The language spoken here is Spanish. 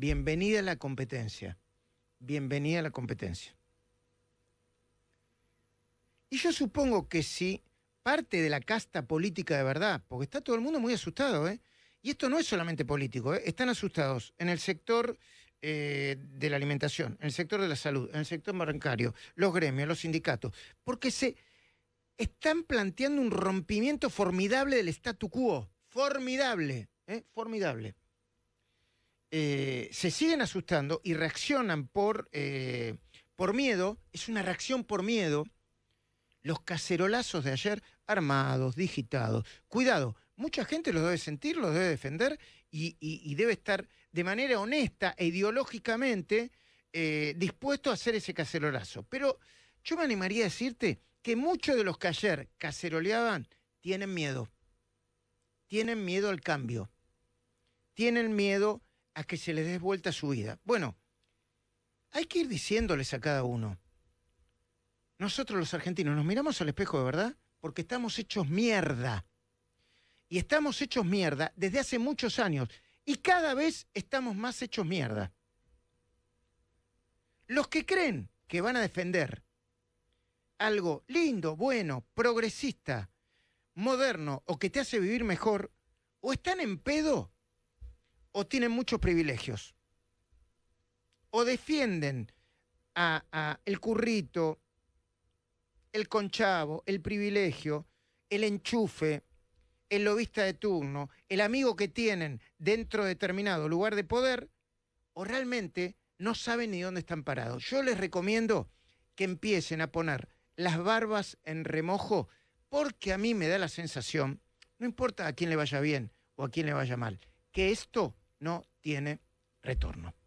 Bienvenida a la competencia. Bienvenida a la competencia. Y yo supongo que si parte de la casta política de verdad, porque está todo el mundo muy asustado, ¿eh? y esto no es solamente político, ¿eh? están asustados en el sector eh, de la alimentación, en el sector de la salud, en el sector bancario, los gremios, los sindicatos, porque se están planteando un rompimiento formidable del statu quo, formidable, ¿eh? formidable. Eh, se siguen asustando y reaccionan por, eh, por miedo, es una reacción por miedo, los cacerolazos de ayer armados, digitados. Cuidado, mucha gente los debe sentir, los debe defender y, debe estar de manera honesta e ideológicamente eh, dispuesto a hacer ese cacerolazo. Pero yo me animaría a decirte que muchos de los que ayer caceroleaban tienen miedo. Tienen miedo al cambio. Tienen miedo a que se les dé vuelta su vida. Bueno, hay que ir diciéndoles a cada uno. Nosotros los argentinos nos miramos al espejo de verdad porque estamos hechos mierda. Y estamos hechos mierda desde hace muchos años. Y cada vez estamos más hechos mierda. Los que creen que van a defender algo lindo, bueno, progresista, moderno o que te hace vivir mejor, o están en pedo o tienen muchos privilegios, o defienden a, el currito, el conchavo, el privilegio, el enchufe, el lobista de turno, el amigo que tienen dentro de determinado lugar de poder, o realmente no saben ni dónde están parados. Yo les recomiendo que empiecen a poner las barbas en remojo, porque a mí me da la sensación, no importa a quién le vaya bien o a quién le vaya mal, que esto no tiene retorno.